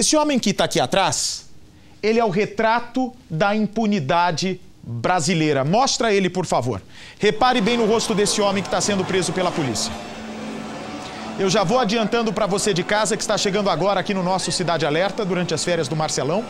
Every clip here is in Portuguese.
Esse homem que está aqui atrás, ele é o retrato da impunidade brasileira. Mostra ele, por favor. Repare bem no rosto desse homem que está sendo preso pela polícia. Eu já vou adiantando para você de casa que está chegando agora aqui no nosso Cidade Alerta, durante as férias do Marcelão,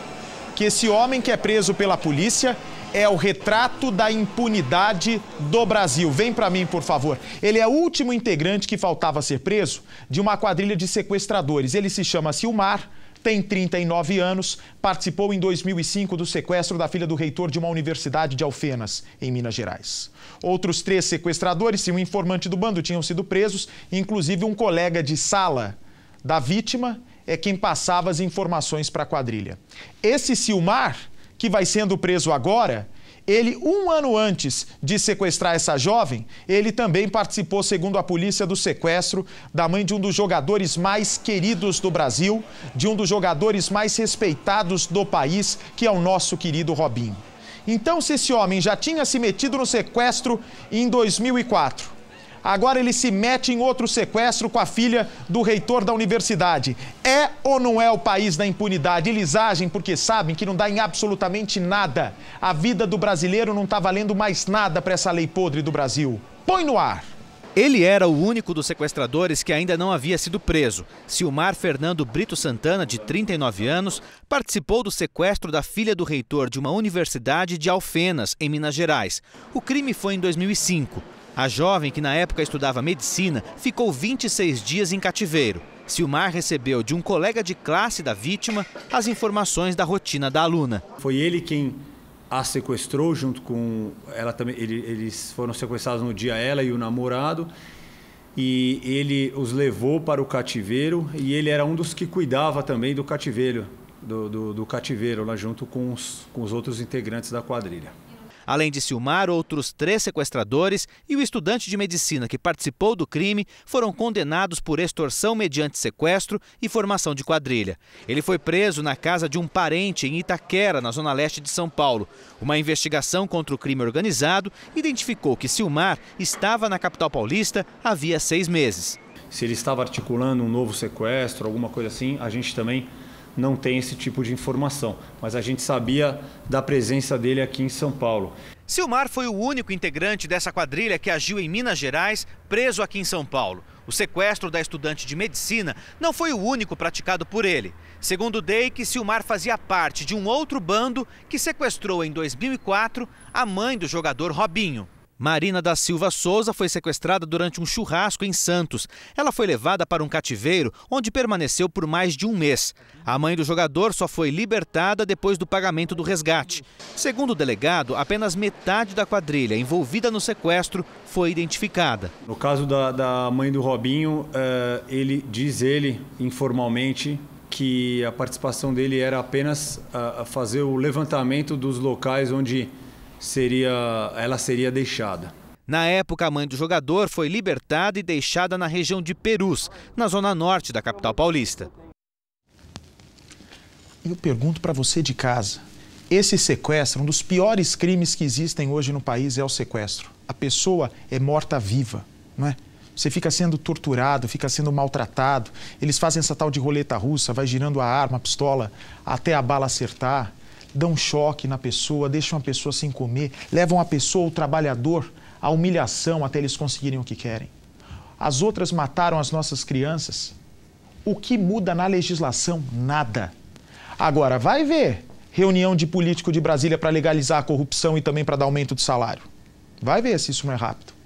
que esse homem que é preso pela polícia é o retrato da impunidade do Brasil. Vem para mim, por favor. Ele é o último integrante que faltava ser preso de uma quadrilha de sequestradores. Ele se chama Silmar tem 39 anos, participou em 2005 do sequestro da filha do reitor de uma universidade de Alfenas, em Minas Gerais. Outros três sequestradores e um informante do bando tinham sido presos, inclusive um colega de sala da vítima é quem passava as informações para a quadrilha. Esse Silmar, que vai sendo preso agora, ele, um ano antes de sequestrar essa jovem, ele também participou, segundo a polícia, do sequestro da mãe de um dos jogadores mais queridos do Brasil, de um dos jogadores mais respeitados do país, que é o nosso querido Robinho. Então, se esse homem já tinha se metido no sequestro em 2004 Agora ele se mete em outro sequestro com a filha do reitor da universidade. É ou não é o país da impunidade? Eles agem porque sabem que não dá em absolutamente nada. A vida do brasileiro não está valendo mais nada para essa lei podre do Brasil. Põe no ar! Ele era o único dos sequestradores que ainda não havia sido preso. Silmar Fernando Brito Santana, de 39 anos, participou do sequestro da filha do reitor de uma universidade de Alfenas, em Minas Gerais. O crime foi em 2005. A jovem, que na época estudava medicina, ficou 26 dias em cativeiro. Silmar recebeu de um colega de classe da vítima as informações da rotina da aluna. Foi ele quem a sequestrou junto com ela também. Ele, eles foram sequestrados no dia ela e o namorado. E ele os levou para o cativeiro e ele era um dos que cuidava também do cativeiro, do, do, do cativeiro lá junto com os, com os outros integrantes da quadrilha. Além de Silmar, outros três sequestradores e o estudante de medicina que participou do crime foram condenados por extorsão mediante sequestro e formação de quadrilha. Ele foi preso na casa de um parente em Itaquera, na zona leste de São Paulo. Uma investigação contra o crime organizado identificou que Silmar estava na capital paulista havia seis meses. Se ele estava articulando um novo sequestro, alguma coisa assim, a gente também não tem esse tipo de informação, mas a gente sabia da presença dele aqui em São Paulo. Silmar foi o único integrante dessa quadrilha que agiu em Minas Gerais, preso aqui em São Paulo. O sequestro da estudante de medicina não foi o único praticado por ele. Segundo o Deik, Silmar fazia parte de um outro bando que sequestrou em 2004 a mãe do jogador Robinho. Marina da Silva Souza foi sequestrada durante um churrasco em Santos. Ela foi levada para um cativeiro, onde permaneceu por mais de um mês. A mãe do jogador só foi libertada depois do pagamento do resgate. Segundo o delegado, apenas metade da quadrilha envolvida no sequestro foi identificada. No caso da, da mãe do Robinho, eh, ele diz ele informalmente que a participação dele era apenas ah, fazer o levantamento dos locais onde seria, ela seria deixada. Na época, a mãe do jogador foi libertada e deixada na região de Perus, na zona norte da capital paulista. Eu pergunto para você de casa. Esse sequestro, um dos piores crimes que existem hoje no país é o sequestro. A pessoa é morta viva, não é? Você fica sendo torturado, fica sendo maltratado. Eles fazem essa tal de roleta russa, vai girando a arma, a pistola, até a bala acertar dão choque na pessoa, deixam a pessoa sem comer, levam a pessoa, o trabalhador, à humilhação até eles conseguirem o que querem. As outras mataram as nossas crianças. O que muda na legislação? Nada. Agora, vai ver reunião de político de Brasília para legalizar a corrupção e também para dar aumento de salário. Vai ver se isso não é rápido.